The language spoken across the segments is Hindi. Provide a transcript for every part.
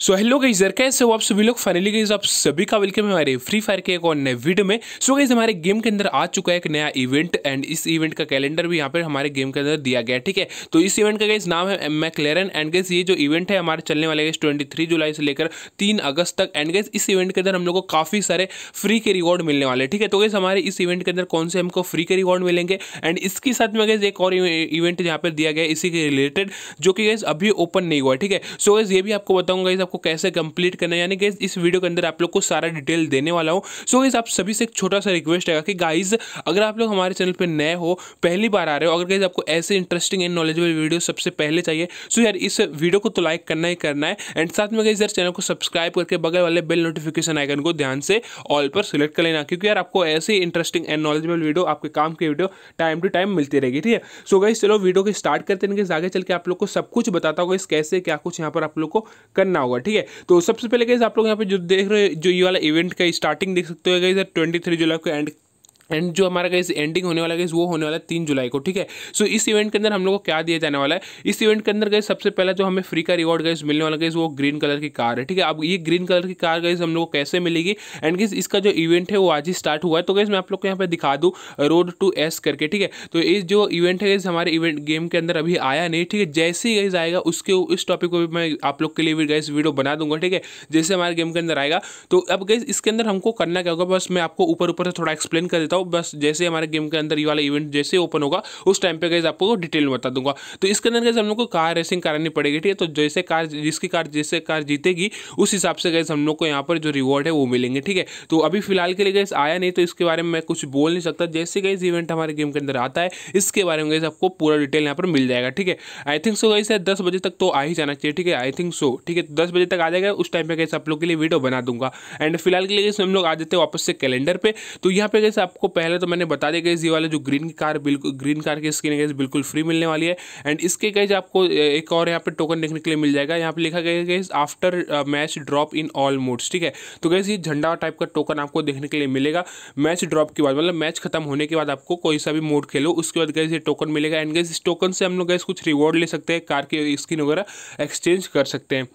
सो हेलो गई जर कैसे हो आप सभी लोग फाइनली गई आप सभी का वेलकम हमारे फ्री फायर के एक और नए वीडियो में सो गई हमारे गेम के अंदर आ चुका है एक नया इवेंट एंड इस इवेंट का कैलेंडर भी यहाँ पर हमारे गेम के अंदर दिया गया ठीक है तो इस इवेंट का गैस नाम है एम मैकलेरन एंड गैस ये जो इवेंट है हमारे चलने वाले गैस ट्वेंटी जुलाई से लेकर तीन अगस्त तक एंड गैस इस इवेंट के अंदर हम लोग को काफ़ी सारे फ्री के रिवॉर्ड मिलने वाले ठीक है तो गैस हमारे इस इवेंट के अंदर कौन से हमको फ्री के रिवॉर्ड मिलेंगे एंड इसके साथ में गैस एक और इवेंट यहाँ पर दिया गया इसी के रिलेटेड जो कि गैस अभी ओपन नहीं हुआ ठीक है सो गैस ये भी आपको बताऊंगा आपको कैसे कंप्लीट करना है यानी कि इस वीडियो के अंदर आप लोग को सारा डिटेल देने वाला हूँ सो गाइज आप सभी से एक छोटा सा रिक्वेस्ट है कि गाइज अगर आप लोग हमारे चैनल पर नए हो पहली बार आ रहे हो अगर गाइज आपको ऐसे इंटरेस्टिंग एंड नॉलेजेबल वीडियो सबसे पहले चाहिए सो यार इस वीडियो को तो लाइक करना ही करना है एंड साथ में गाइज यार चैनल को सब्सक्राइब करके बगल वाले बेल नोटिफिकेशन आइकन को ध्यान से ऑल पर सिलेक्ट कर लेना क्योंकि यार आपको ऐसे इंटरेस्टिंग एंड नॉलेजेबल वीडियो आपके काम की वीडियो टाइम टू टाइम मिलती रहेगी ठीक है सो गाइज चलो वीडियो को स्टार्ट करते हैं आगे चल के आप लोग को सब कुछ बताता होगा इस कैसे क्या कुछ यहाँ पर आप लोग को करना होगा होगा ठीक है तो सबसे पहले गैस आप लोग यहाँ पे जो देख रहे हो जो ये वाला इवेंट का स्टार्टिंग देख सकते हो गैस ट्वेंटी जुलाई को एंड एंड जो हमारा गाइस एंडिंग होने वाला गाइस वो होने वाला है तीन जुलाई को ठीक है सो so, इस इवेंट के अंदर हम लोग को क्या दिया जाने वाला है इस इवेंट के अंदर गए सबसे पहला जो हमें फ्री का रिवॉर्ड गाइस मिलने वाला गाइस वो ग्रीन कलर की कार है ठीक है अब ये ग्रीन कलर की कार गाइस हम लोग को कैसे मिलेगी एंड गाइस इसका जो इवेंट है वो आज ही स्टार्ट हुआ है तो गाइस मैं आप लोग को यहाँ पर दिखा दूँ रोड टू एस करके ठीक है तो इस जो इवेंट है गाइस हमारे इवेंट गेम के अंदर अभी आया नहीं ठीक है जैसे ही गैस आएगा उसके इस टॉपिक को भी मैं आप लोग के लिए भी गाइस वीडियो बना दूंगा ठीक है जैसे हमारे गेम के अंदर आएगा तो अब गैस इसके अंदर हमको करना क्या होगा बस मैं आपको ऊपर ऊपर से थोड़ा एक्सप्लेन कर देता देता हूँ बस जैसे हमारे गेम के अंदर ये वाला इवेंट जैसे ओपन होगा उस टाइम पे गैस आपको डिटेल में बता दूंगा तो इसके अंदर गैस हम लोग को कार रेसिंग करानी पड़ेगी ठीक है तो जैसे कार जिसकी कार जैसे कार जीतेगी उस हिसाब से गैस हम लोग को यहाँ पर जो रिवॉर्ड है वो मिलेंगे ठीक है तो अभी फिलहाल के लिए गैस आया नहीं तो इसके बारे में मैं कुछ बोल नहीं सकता जैसे गैस इवेंट हमारे गेम के अंदर आता है इसके बारे में गैस आपको पूरा डिटेल यहाँ पर मिल जाएगा ठीक है आई थिंक सो गई दस बजे तक तो आ ही जाना चाहिए ठीक है आई थिंक सो ठीक है तो दस बजे तक आ जाएगा उस टाइम पर गैस आप लोग के लिए वीडियो बना दूंगा एंड फिलहाल के लिए गैस हम लोग आ जाते हैं वापस से कैलेंडर पर तो यहाँ पे गैस आपको आपको पहले तो मैंने बता दिया गई ये वाले जो ग्रीन कार बिल्कुल ग्रीन कार की स्क्रीन है बिल्कुल फ्री मिलने वाली है एंड इसके गई आपको एक और यहाँ पे टोकन देखने के लिए मिल जाएगा यहाँ पे लिखा गया गई after match drop in all modes ठीक है तो गैस ये झंडा टाइप का टोकन आपको देखने के लिए मिलेगा मैच ड्रॉप के बाद मतलब मैच खत्म होने के बाद आपको कोई सा भी मोड खेलो उसके बाद गैस ये टोकन मिलेगा एंड गैस इस टोकन से हम लोग गैस कुछ रिवॉर्ड ले सकते हैं कार की स्किन वगैरह एक्सचेंज कर सकते हैं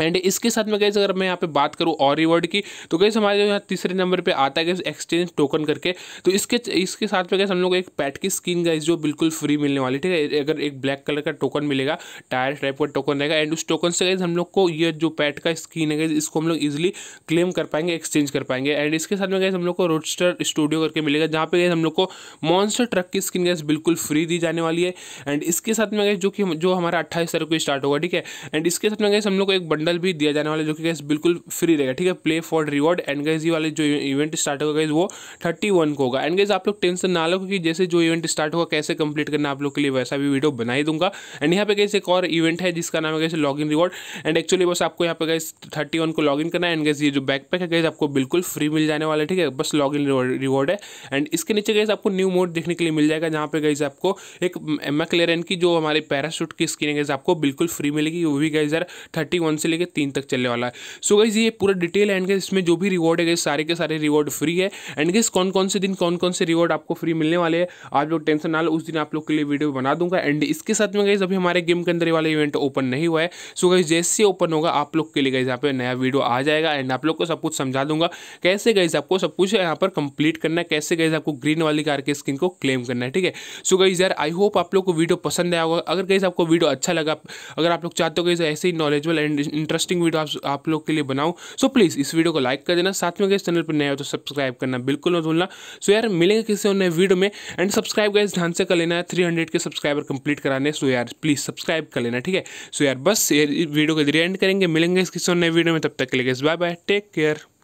एंड इसके साथ में गई अगर मैं यहाँ पे बात करूँ और रिवॉर्ड की तो गैस हमारे यहाँ तीसरे नंबर पे आता है एक्सचेंज टोकन करके तो इसके इसके साथ में कैसे हम लोग एक पैट की स्किन गैस जो बिल्कुल फ्री मिलने वाली ठीक है अगर एक ब्लैक कलर का टोकन मिलेगा टायर टाइप का टोकन रहेगा एंड उस टोकन से कैसे हम लोग को ये जो पैट का स्किन है इसको हम लोग ईजिली क्लेम कर पाएंगे एक्सचेंज कर पाएंगे एंड इसके साथ में कैसे हम लोग को रोडस्टर स्टूडियो करके मिलेगा जहाँ पे गए हम लोग को मॉन्स्टर ट्रक की स्किन गैस बिल्कुल फ्री दी जाने वाली है एंड इसके साथ में गए जो कि जो हमारा अट्ठाईस तारीख को स्टार्ट होगा ठीक है एंड इसके साथ में गए हम लोग को एक बंडल बंडल भी दिया जाने वाला जो कि गैस बिल्कुल फ्री रहेगा ठीक है play for reward and guys ये वाले जो इवेंट स्टार्ट होगा गैस वो थर्टी वन को होगा एंड गैस आप लोग टेंशन ना लो क्योंकि जैसे जो इवेंट स्टार्ट होगा कैसे कंप्लीट करना आप लोग के लिए वैसा भी वीडियो बनाई दूंगा एंड यहाँ पे गैस एक और इवेंट है जिसका नाम है guys log in reward and actually बस आपको यहाँ पे गैस थर्टी वन को लॉग इन करना है एंड गैस ये जो बैकपैक है गैस आपको बिल्कुल फ्री मिल जाने वाला है ठीक है बस लॉग इन रिवॉर्ड है एंड इसके नीचे गैस आपको न्यू मोड देखने के लिए मिल जाएगा जहाँ पे गैस आपको एक एम की जो हमारे पैराशूट की स्क्रीन है गैस आपको बिल्कुल फ्री मिलेगी वो भी गैस यार थर्टी से लेकर तीन तक चलने वाला है सो so गाइज ये पूरा डिटेल एंड गैस इसमें जो भी रिवॉर्ड है सारे के सारे रिवॉर्ड फ्री है एंड गैस कौन कौन से दिन कौन कौन से रिवॉर्ड आपको फ्री मिलने वाले हैं आप लोग टेंशन ना लो उस दिन आप लोग के लिए वीडियो बना दूंगा एंड इसके साथ में गाइज अभी हमारे गेम के अंदर वाला इवेंट ओपन नहीं हुआ है सो गाइज जैसे ओपन होगा आप लोग के लिए गाइज यहाँ पे नया वीडियो आ जाएगा एंड आप लोग को सब कुछ समझा दूंगा कैसे गाइज आपको सब कुछ यहाँ पर कंप्लीट करना है कैसे गाइज आपको ग्रीन वाली कार के स्किन को क्लेम करना है ठीक है सो गाइज यार आई होप आप लोग को वीडियो पसंद आया होगा अगर गाइज आपको वीडियो अच्छा लगा अगर आप लोग चाहते हो गाइज ऐसे ही नॉलेजेबल एंड इंटरेस्टिंग वीडियो आप, आप लोग के लिए बनाऊँ सो so, प्लीज़ इस वीडियो को लाइक कर देना साथ में इस चैनल पर नया हो तो सब्सक्राइब करना बिल्कुल मत भूलना सो यार मिलेंगे किसी और नए वीडियो में एंड सब्सक्राइब गाइज ध्यान से कर लेना है थ्री के सब्सक्राइबर कंप्लीट कराने सो यार प्लीज़ सब्सक्राइब कर लेना ठीक है सो यार बस वीडियो को जरिए एंड करेंगे मिलेंगे किसी और नए वीडियो में तब तक के लिए बाय बाय टेक केयर